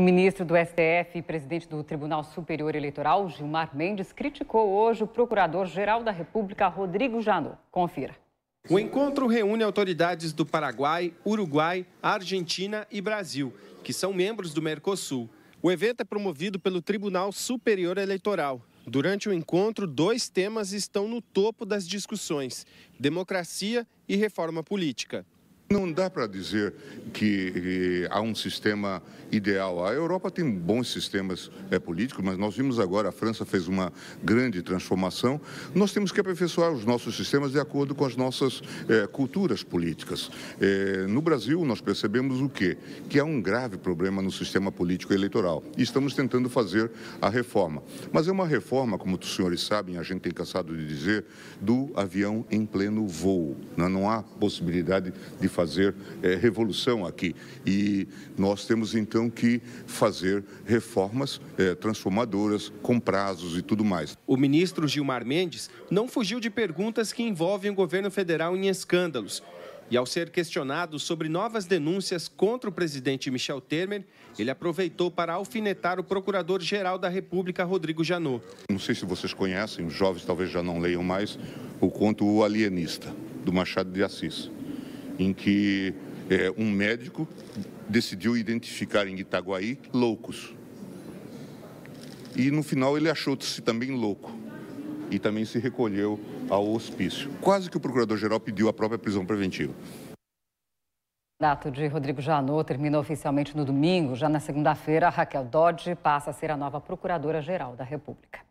O ministro do STF e presidente do Tribunal Superior Eleitoral, Gilmar Mendes, criticou hoje o procurador-geral da República, Rodrigo Janot. Confira. O encontro reúne autoridades do Paraguai, Uruguai, Argentina e Brasil, que são membros do Mercosul. O evento é promovido pelo Tribunal Superior Eleitoral. Durante o encontro, dois temas estão no topo das discussões: democracia e reforma política. Não dá para dizer que há um sistema ideal. A Europa tem bons sistemas é, políticos, mas nós vimos agora, a França fez uma grande transformação. Nós temos que aperfeiçoar os nossos sistemas de acordo com as nossas é, culturas políticas. É, no Brasil, nós percebemos o quê? Que há um grave problema no sistema político eleitoral. E estamos tentando fazer a reforma. Mas é uma reforma, como os senhores sabem, a gente tem cansado de dizer, do avião em pleno voo. Não, não há possibilidade de fazer fazer é, revolução aqui. E nós temos então que fazer reformas é, transformadoras, com prazos e tudo mais. O ministro Gilmar Mendes não fugiu de perguntas que envolvem o governo federal em escândalos. E ao ser questionado sobre novas denúncias contra o presidente Michel Temer, ele aproveitou para alfinetar o procurador-geral da República, Rodrigo Janot. Não sei se vocês conhecem, os jovens talvez já não leiam mais, o conto O Alienista, do Machado de Assis em que é, um médico decidiu identificar em Itaguaí loucos. E no final ele achou-se também louco e também se recolheu ao hospício. Quase que o procurador-geral pediu a própria prisão preventiva. O mandato de Rodrigo Janot termina oficialmente no domingo. Já na segunda-feira, Raquel Dodge passa a ser a nova Procuradora-Geral da República.